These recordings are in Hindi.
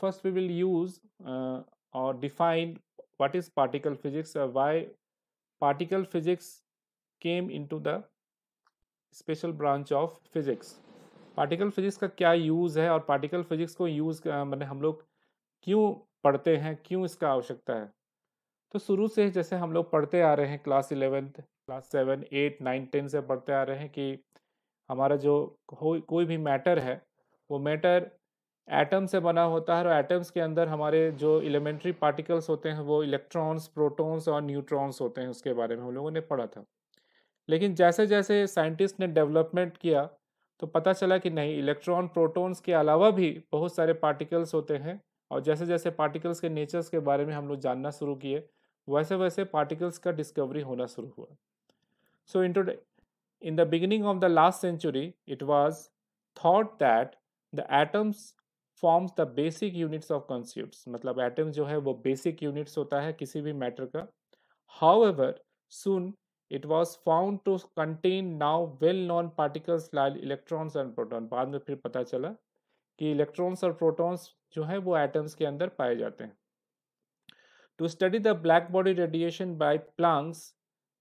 first we will use uh, or define what is particle physics or uh, why particle physics came into the special branch of physics particle physics का क्या यूज़ है और पार्टिकल फिजिक्स को यूज़ uh, मैंने हम लोग क्यों पढ़ते हैं क्यों इसका आवश्यकता है तो शुरू से जैसे हम लोग पढ़ते आ रहे हैं class eleventh class seven eight nine ten से पढ़ते आ रहे हैं कि हमारा जो कोई भी मैटर है वो मैटर एटम से बना होता है और एटम्स के अंदर हमारे जो एलिमेंट्री पार्टिकल्स होते हैं वो इलेक्ट्रॉन्स प्रोटॉन्स और न्यूट्रॉन्स होते हैं उसके बारे में हम लोगों ने पढ़ा था लेकिन जैसे जैसे साइंटिस्ट ने डेवलपमेंट किया तो पता चला कि नहीं इलेक्ट्रॉन प्रोटॉन्स के अलावा भी बहुत सारे पार्टिकल्स होते हैं और जैसे जैसे पार्टिकल्स के नेचर्स के बारे में हम लोग जानना शुरू किए वैसे वैसे पार्टिकल्स का डिस्कवरी होना शुरू हुआ so in in the beginning of the last century it was thought that the atoms forms the basic units of constituents मतलब एटम्स जो है वो बेसिक यूनिट्स होता है किसी भी मैटर का however soon it was found to contain now well known particles like electrons and proton बाद में फिर पता चला कि इलेक्ट्रॉन्स और प्रोटोन्स जो है वो एटम्स के अंदर पाए जाते हैं to study the black body radiation by Planck's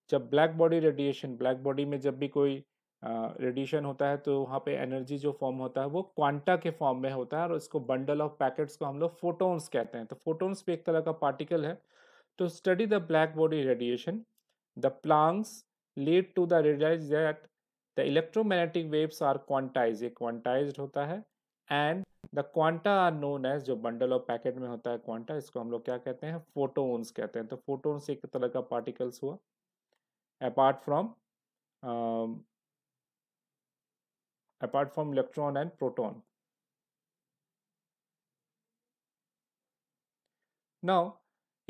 जब black body radiation black body में जब भी कोई रेडिएशन होता है तो वहाँ पे एनर्जी जो फॉर्म होता है वो क्वांटा के फॉर्म में होता है और इसको बंडल ऑफ पैकेट्स को हम लोग फोटोन्स कहते हैं तो फोटोन्स भी एक तरह का पार्टिकल है तो study the black body radiation the Planck's lead to the realise that the electromagnetic waves are quantise ये क्वांटाइज होता है and the quanta are known as जो बंडल ऑफ पैकेट में होता है क्वांटा इसको हम लोग क्या कहते हैं फोटोन्स कहते हैं तो फोटोन्स एक तरह का पार्टिकल्स हुआ apart from apart from electron and proton. Now,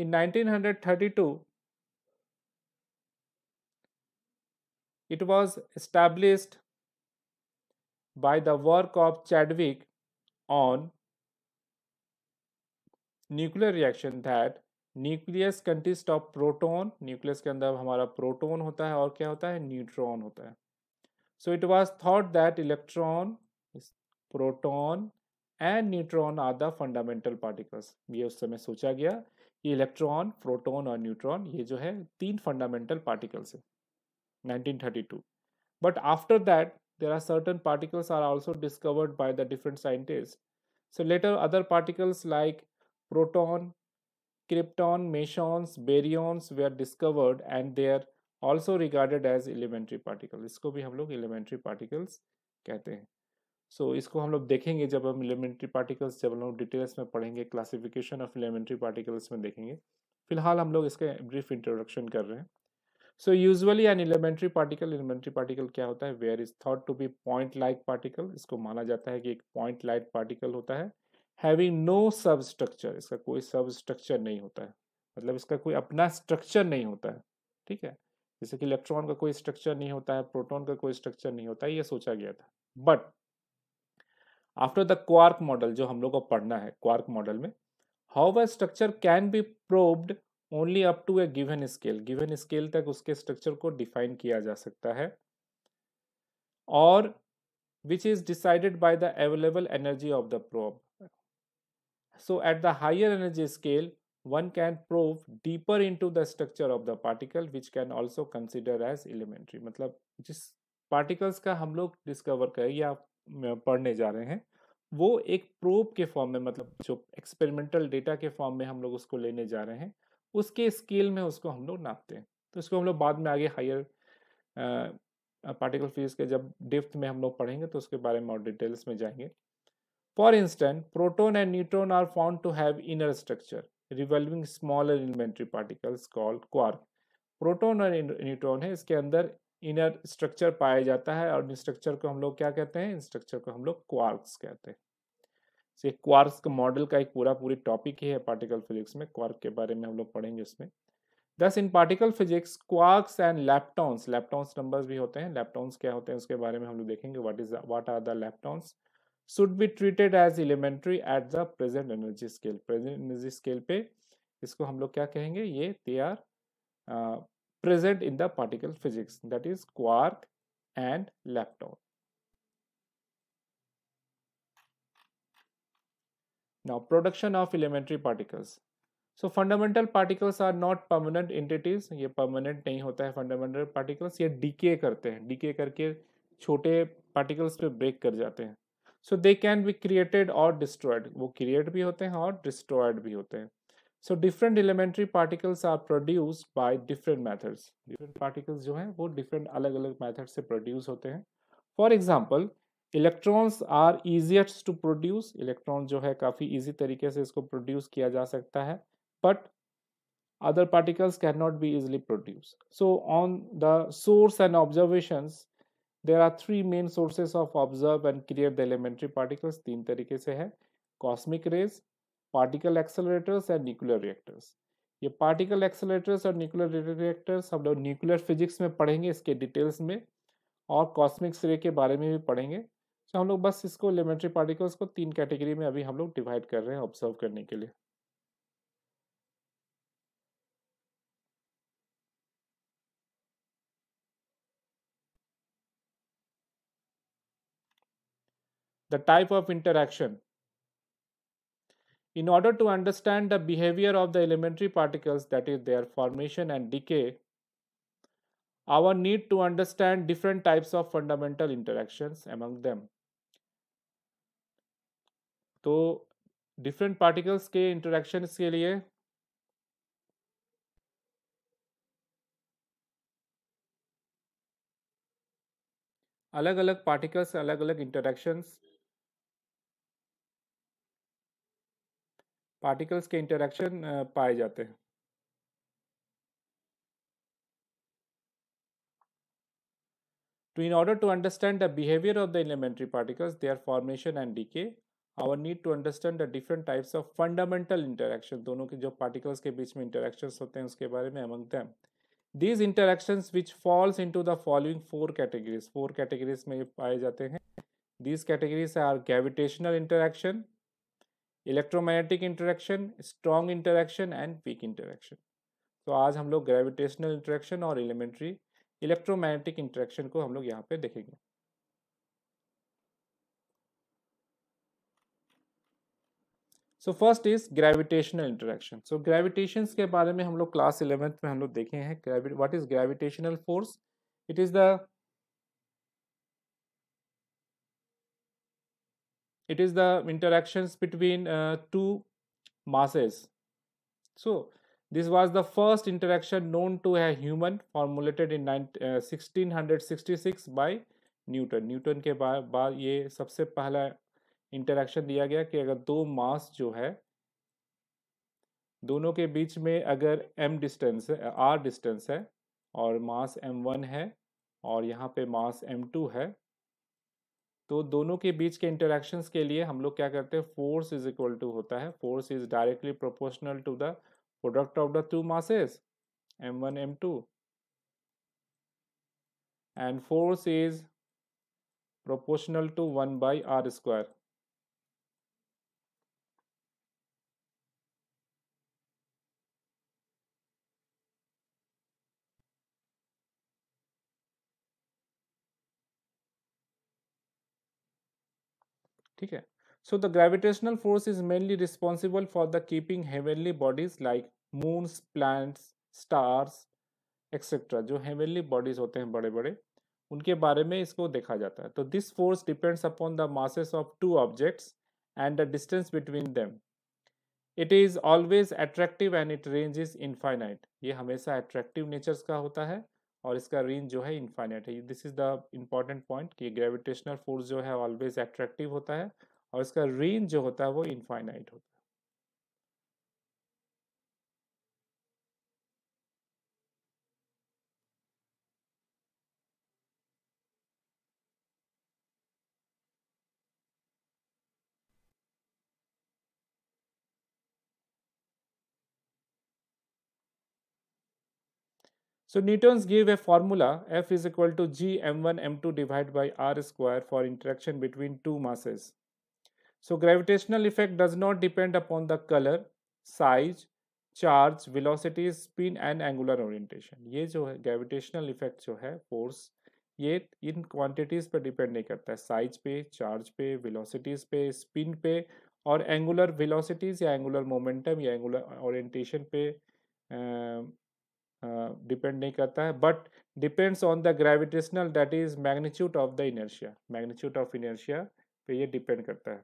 in 1932, it was established by the work of Chadwick on nuclear reaction that nucleus consist of proton nucleus के अंदर हमारा प्रोटॉन होता है और क्या होता है न्यूट्रॉन होता है So it was thought that electron, proton and neutron are the fundamental particles. ये उस समय सोचा गया कि Electron, proton, और neutron ये जो है तीन fundamental particles. है 1932 but after that there are certain particles are also discovered by the different scientists so later other particles like proton krypton mesons baryons were discovered and their also regarded as elementary particle इसको भी हम लोग एलिमेंट्री पार्टिकल्स कहते हैं सो so, इसको हम लोग देखेंगे जब हम एलिमेंट्री पार्टिकल्स जब हम लोग डिटेल्स में पढ़ेंगे क्लासिफिकेशन ऑफ एलिमेंट्री पार्टिकल्स में देखेंगे फिलहाल हम लोग इसके ब्रीफ इंट्रोडक्शन कर रहे हैं so usually an elementary particle elementary particle क्या होता है where is thought to be point like particle इसको माना जाता है कि एक पॉइंट लाइक पार्टिकल होता है हैविंग नो सब स्ट्रक्चर इसका कोई सब स्ट्रक्चर नहीं होता है मतलब इसका कोई अपना स्ट्रक्चर नहीं होता है ठीक है जैसे कि इलेक्ट्रॉन का कोई स्ट्रक्चर नहीं होता है प्रोटॉन का कोई स्ट्रक्चर नहीं होता है ये सोचा गया था but after the quark model जो हम लोग को पढ़ना है क्वार्क मॉडल में how a structure can be probed only up to a given scale given scale तक उसके स्ट्रक्चर को डिफाइन किया जा सकता है और which is decided by the available energy of the probe so at the higher energy scale one can probe deeper into the structure of the particle which can also consider as elementary मतलब जिस particles का हम लोग discover करें या पढ़ने जा रहे हैं वो एक प्रोब के फॉर्म में मतलब जो एक्सपेरिमेंटल डेटा के फॉर्म में हम लोग उसको लेने जा रहे हैं उसके स्केल में उसको हम लोग नापते हैं तो उसको हम लोग बाद में आगे हायर पार्टिकल फिजिक्स के जब डिफ्थ में हम लोग पढ़ेंगे तो उसके बारे में और डिटेल्स में जाएंगे for instant proton and neutron are found to have inner structure revolving smaller elementary particles called quark proton और न्यूट्रॉन है इसके अंदर इनर स्ट्रक्चर पाया जाता है और इन स्ट्रक्चर को हम लोग क्या कहते हैं इन स्ट्रक्चर को हम लोग क्वार्क्स कहते हैं ये क्वार्क्स का मॉडल का एक पूरा पूरी टॉपिक ही है पार्टिकल फिजिक्स में क्वार्क के बारे में हम लोग पढ़ेंगे उसमें दस in particle physics quarks and leptons leptons numbers भी होते हैं लैपटॉन्स क्या होते हैं उसके बारे में हम लोग देखेंगे what is what are the leptons should be treated as elementary at the present energy scale. Present energy scale पे इसको हम लोग क्या कहेंगे ये they are uh, present in the particle physics that is quark and lepton. Now production of elementary particles. So fundamental particles are not permanent entities ये परमानेंट नहीं होता है फंडामेंटल पार्टिकल्स ये डीके करते हैं डीके करके छोटे पार्टिकल्स पे ब्रेक कर जाते हैं so they can be created और डिस्ट्रॉयड वो क्रिएट भी होते हैं और डिस्ट्रॉयड भी होते हैं so different elementary particles are produced by different methods different particles जो हैं वो डिफरेंट अलग अलग मैथड से प्रोड्यूस होते हैं for example electrons are easiest to produce electron जो है काफ़ी ईजी तरीके से इसको प्रोड्यूस किया जा सकता है but other particles can not be easily produce so on the source and observations there are three main sources of observe and clear the elementary particles तीन तरीके से है cosmic rays particle accelerators and nuclear reactors ये पार्टिकल एक्सेलरेटर्स और न्यूक्लियर रिएक्टर्स हम लोग न्यूक्लियर फिजिक्स में पढ़ेंगे इसके डिटेल्स में और कॉस्मिक रे के बारे में भी पढ़ेंगे तो हम लोग बस इसको एलिमेंट्री पार्टिकल्स को तीन कैटेगरी में अभी हम लोग डिवाइड कर रहे हैं ऑब्जर्व करने के लिए the type of interaction. In order to understand the behavior of the elementary particles, that is their formation and decay, our need to understand different types of fundamental interactions among them. so different particles' के interactions के लिए अलग अलग पार्टिकल्स अलग अलग इंटरेक्शंस पार्टिकल्स के इंटरेक्शन पाए जाते हैं To, in order to understand the behavior of the elementary particles, their formation and decay, our need to understand the different types of fundamental interaction, दोनों के जो particles के बीच में interactions होते हैं उसके बारे में among them. These interactions which falls into the following four categories, four categories में पाए जाते हैं. These categories are gravitational interaction, electromagnetic interaction strong interaction and weak interaction तो आज हम लोग ग्रेविटेशनल इंटरेक्शन और एलिमेंट्री इलेक्ट्रोमैग्नेटिक इंटरेक्शन को हम लोग यहाँ पे देखेंगे so first is gravitational interaction so gravitation के बारे में हम लोग क्लास इलेवेंथ में हम लोग देखे हैं what is gravitational force it is the it is the interactions between uh, two masses so this was the first interaction known to a human formulated in 1666 by Newton Newton के बार बार ये सबसे पहला इंटरेक्शन दिया गया कि अगर दो मास जो है दोनों के बीच में अगर m डिस्टेंस है r डिस्टेंस है और मास m1 है और यहाँ पे मास m2 है तो दोनों के बीच के इंटरेक्शन के लिए हम लोग क्या करते हैं फोर्स इज इक्वल टू होता है force is directly proportional to the product of the two masses M one M two and force is proportional to one by R square ठीक है so the gravitational force is mainly responsible for the keeping heavenly bodies like moons planets stars etcetera जो हेवनली बॉडीज होते हैं बड़े बड़े उनके बारे में इसको देखा जाता है तो this force depends upon the masses of two objects and the distance between them it is always attractive and it range is infinite ये हमेशा अट्रैक्टिव नेचर्स का होता है और इसका रेंज जो है इन्फाइनाइट है this is the important point कि ग्रेविटेशनल फोर्स जो है ऑलवेज एट्रैक्टिव होता है और इसका रेंज जो होता है वो इन्फाइनाइट होता है So Newton's gave a formula F is equal to G m1 m2 divided by r square for interaction between two masses. So gravitational effect does not depend upon the color, size, charge, velocity, spin and angular orientation. ये जो है gravitational effect जो है force ये इन quantities पर depend नहीं करता है size पे charge पे velocities पे spin पे और angular velocities या angular momentum या angular orientation पे डिपेंड नहीं करता है but depends on the gravitational that is magnitude of the inertia magnitude of inertia पे ये डिपेंड करता है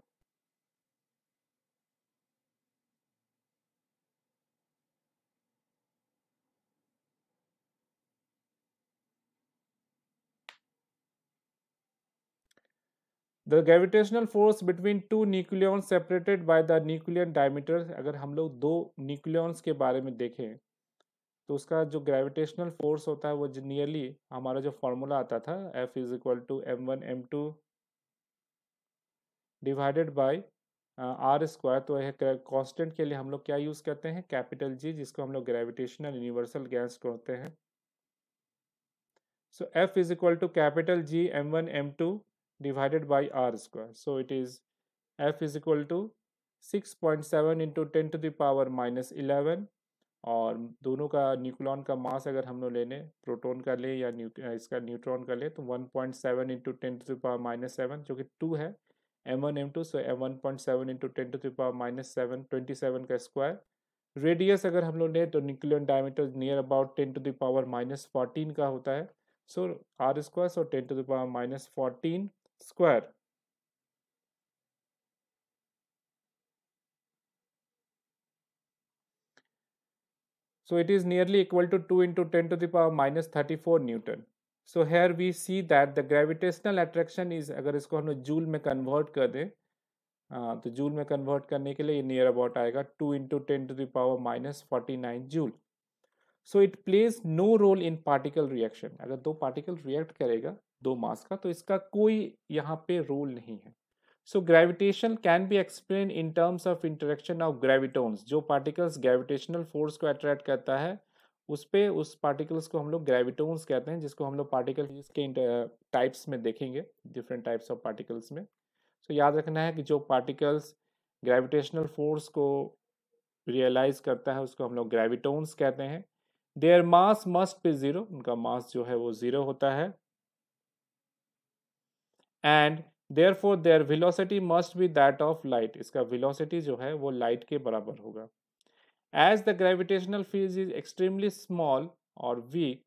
the gravitational force between two nucleon separated by the nucleon diameter अगर हम लोग दो न्यूक्लियॉन्स के बारे में देखें तो उसका जो ग्रेविटेशनल फोर्स होता है वो नियरली हमारा जो फॉर्मूला आता था F is equal to M one M two divided by R square तो यह कांस्टेंट के लिए हम लोग क्या यूज़ करते हैं कैपिटल जी जिसको हम लोग ग्रेविटेशनल यूनिवर्सल गैस कहते हैं so F is equal to capital G M one M two m2 by R square so it is F is equal to six point seven into ten to the power minus eleven और दोनों का न्यूक्लॉन का मास अगर हम लोग ले लें प्रोटोन का ले या न्यू इसका न्यूट्रॉन का ले तो 1.7 point seven into ten to power minus seven जो कि टू है M one M two so M one point seven into ten to power minus seven twenty seven का स्क्वायर रेडियस अगर हम लोग लें तो nucleon diameter near about ten to the power minus fourteen का होता है so R square so ten to the power minus fourteen square So it is nearly equal to 2 into 10 to the power minus 34 Newton. So here we see that the gravitational attraction is अगर इसको हम जूल में कन्वर्ट कर दें हाँ, तो जूल में कन्वर्ट करने के लिए ये नियर अबाउट आएगा 2 into ten to the power minus forty nine joule so it plays no role in particle reaction अगर दो पार्टिकल रिएक्ट करेगा दो मास का तो इसका कोई यहाँ पे रोल नहीं है So gravitation can be explained in terms of interaction of gravitons. जो particles gravitational force को attract करता है उस पर उस particles को हम लोग gravitons कहते हैं जिसको हम लोग particle के types में देखेंगे different types of particles में so, याद रखना है कि जो particles gravitational force को realize करता है उसको हम लोग gravitons कहते हैं their mass must be zero उनका मास जो है वो ज़ीरो होता है and therefore their velocity must be that of light इसका विलोसिटी जो है वो लाइट के बराबर होगा as the gravitational field is extremely small और वीक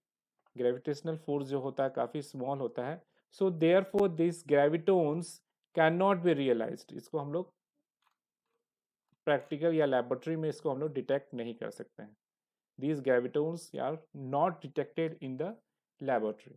ग्रेविटेशनल फोर्स जो होता है काफ़ी स्मॉल होता है so therefore this gravitons can not be realize इसको हम लोग प्रैक्टिकल या लेबोरेटरी में इसको हम लोग डिटेक्ट नहीं कर सकते हैं these gravitons are not detected in the laboratory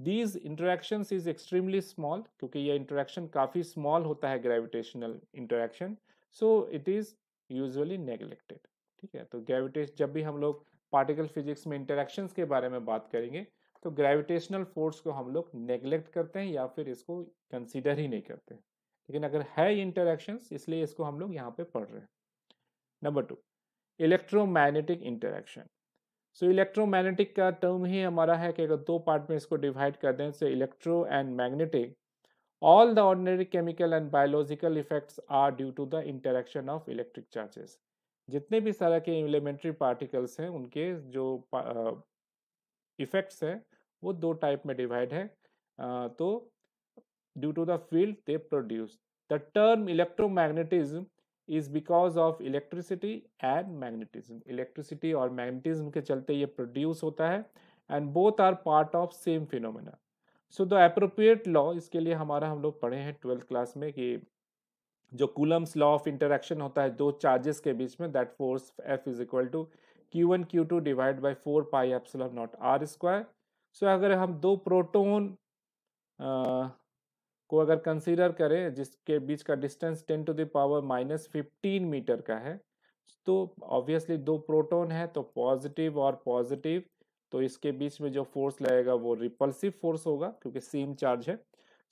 these interaction is extremely small क्योंकि यह इंटरेक्शन काफ़ी स्मॉल होता है gravitational interaction so it is usually neglected ठीक है तो ग्रेविटेश जब भी हम लोग पार्टिकल फिजिक्स में इंटरेक्शन के बारे में बात करेंगे तो ग्रेविटेशनल फोर्स को हम लोग नेगलेक्ट करते हैं या फिर इसको कंसिडर ही नहीं करते लेकिन अगर है इंटरेक्शन इसलिए इसको हम लोग यहाँ पे पढ़ रहे हैं number two electromagnetic interaction so electromagnetic का टर्म ही हमारा है कि अगर दो पार्ट में इसको डिवाइड कर दें so electro and magnetic all the ordinary chemical and biological effects are due to the interaction of electric charges जितने भी सारा के एलिमेंट्री पार्टिकल्स हैं उनके जो इफेक्ट्स हैं वो दो टाइप में डिवाइड है आ, तो due to the field they produce the term electromagnetism is because of electricity and magnetism electricity और मैग्नेटिज्म के चलते ये प्रोड्यूस होता है and both are part of same phenomena so the appropriate law इसके लिए हमारा हम लोग पढ़े हैं ट्वेल्थ क्लास में कि जो कूलम्स लॉ ऑफ इंटरेक्शन होता है दो चार्जेस के बीच में that force F is equal to Q one Q two divide by four pi epsilon naught R square so अगर हम दो प्रोटोन को अगर कंसीडर करें जिसके बीच का distance ten to the power minus fifteen metre का है तो ऑब्वियसली दो प्रोटॉन है तो पॉजिटिव और पॉजिटिव तो इसके बीच में जो फोर्स लगेगा वो रिपल्सिव फोर्स होगा क्योंकि सेम चार्ज है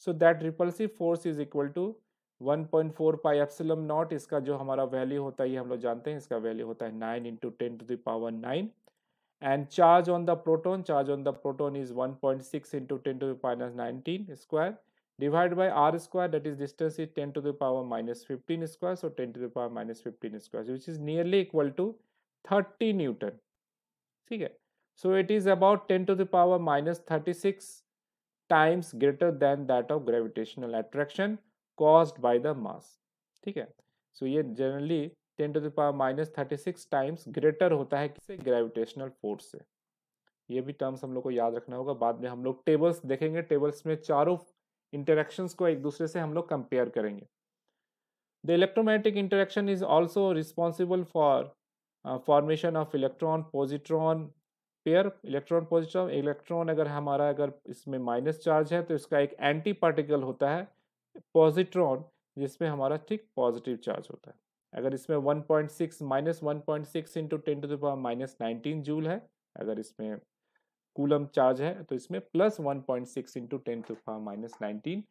so that repulsive force is equal to 1.4 point four pi epsilon naught इसका जो हमारा वैल्यू होता है ये हम लोग जानते हैं इसका वैल्यू होता है nine into ten to the power nine and charge on the proton charge on the proton is 1.6 point six into ten to the minus nineteen square divided by r square that is distance is 10 to the power minus 15 square so 10 to the power minus 15 square which is nearly equal to 30 newton ठीक है so it is about 10 to the power minus 36 times greater than that of gravitational attraction caused by the mass ठीक है so ये generally 10 to the power minus 36 times greater होता है किससे gravitational force से ये भी टर्म्स हम लोग को याद रखना होगा बाद में हम लोग टेबल्स देखेंगे टेबल्स में चारों इंटरेक्शन को एक दूसरे से हम लोग कंपेयर करेंगे the electromagnetic interaction is also responsible for formation of electron positron pair electron positron electron अगर हमारा अगर इसमें माइनस चार्ज है तो इसका एक एंटी पार्टिकल होता है पॉजिट्रॉन जिसमें हमारा ठीक पॉजिटिव चार्ज होता है अगर इसमें 1.6 point six minus one point six into ten to the power minus nineteen joule है अगर इसमें कूलम चार्ज है तो इसमें plus one point six into ten to power minus nineteen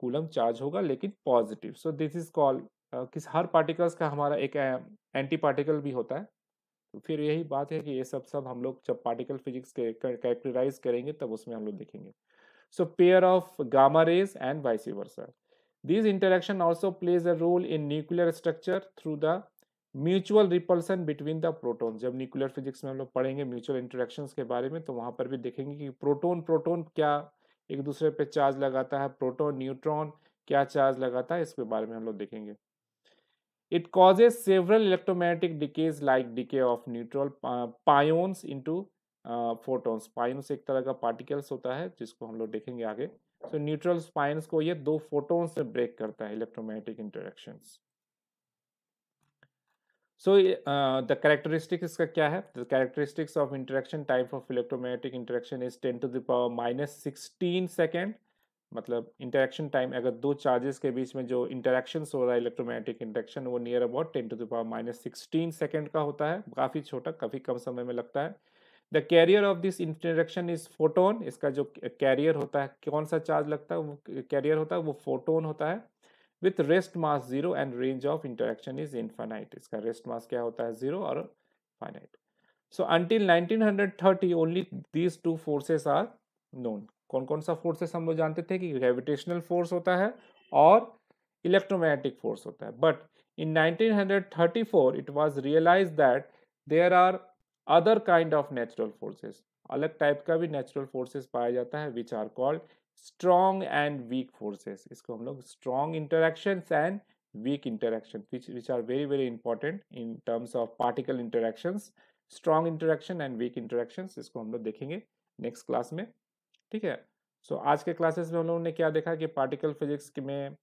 coulomb charge होगा लेकिन positive so this is call kiss her particles का हमारा एक एंटी uh, पार्टिकल भी होता है तो फिर यही बात है कि ये सब सब हम लोग जब पार्टिकल फिजिक्स के कैरेक्टराइज करेंगे तब उसमें हम लोग देखेंगे so pair of gamma rays and vice versa this interaction also plays a role in nuclear structure through the mutual repulsion between the proton जब न्यूक्लियर फिजिक्स में हम लोग पढ़ेंगे म्यूचुअल इंटरेक्शन के बारे में तो वहाँ पर भी देखेंगे कि प्रोटोन प्रोटोन क्या एक दूसरे पे चार्ज लगाता है प्रोटोन न्यूट्रॉन क्या चार्ज लगाता है इसके बारे में हम लोग देखेंगे it causes several electromagnetic decays like decay of neutral pions into photons pions एक तरह का पार्टिकल्स होता है जिसको हम लोग देखेंगे आगे तो न्यूट्रल पायोन्स को ये दो फोटोन्स में ब्रेक करता है electromagnetic interactions so the characteristic इसका क्या है the characteristics of interaction type of electromagnetic interaction is ten to the power minus sixteen second मतलब इंटरेक्शन टाइम अगर दो चार्जेस के बीच में जो इंटरेक्शन हो रहा है इलेक्ट्रोमैग्नेटिक इंटरेक्शन वो near about ten to the power minus sixteen second का होता है काफ़ी छोटा काफ़ी कम समय में लगता है the carrier of this interaction is photon इसका जो कैरियर होता है कौन सा चार्ज लगता है वो कैरियर होता है वो फोटोन होता है with rest mass zero and range of interaction is infinite इसका रेस्ट मास क्या होता है जीरो और finite so until 1930 only these two forces are known कौन कौन सा फोर्सेस हम लोग जानते थे कि ग्रेविटेशनल फोर्स होता है और इलेक्ट्रोमैग्नेटिक फोर्स होता है but in 1934 it was realize that there are other kind of natural forces अलग टाइप का भी नेचुरल फोर्सेस पाया जाता है which are called strong and weak forces इसको हम लोग strong interaction and weak interaction which are very very important in terms of particle interaction strong interaction and weak interaction इसको हम लोग देखेंगे नेक्स्ट क्लास में ठीक है सो so, आज के क्लासेस में हम लोगों ने क्या देखा कि पार्टिकल फिजिक्स में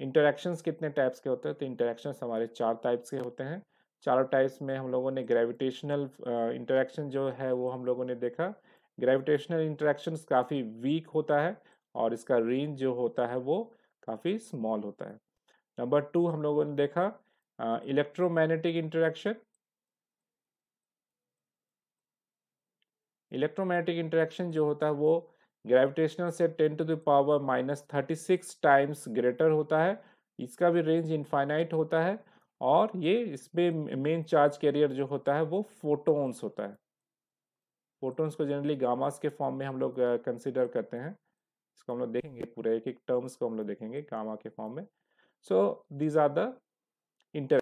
इंटरेक्शन कितने टाइप्स के होते हैं तो इंटरेक्शन हमारे चार टाइप्स के होते हैं चारों टाइप्स में हम लोगों ने ग्रेविटेशनल इंटरेक्शन जो है वो हम लोगों ने देखा ग्रेविटेशनल इंटरेक्शन काफ़ी वीक होता है और इसका रेंज जो होता है वो काफ़ी स्मॉल होता है नंबर टू हम लोगों ने देखा इलेक्ट्रोमैग्नेटिक इंटरेक्शन इलेक्ट्रोमैग्नेटिक इंटरेक्शन जो होता है वो ग्रेविटेशनल से ten to the power minus thirty six times greater होता है इसका भी रेंज इन्फाइनाइट होता है और ये इसमें मेन चार्ज कैरियर जो होता है वो फोटोन्स होता है फोटोन्स को जनरली गामास के फॉर्म में हम लोग कंसिडर करते हैं इसको हम लोग देखेंगे पूरे एक एक टर्म्स को हम लोग देखेंगे कामा के फॉर्म में so these are the inter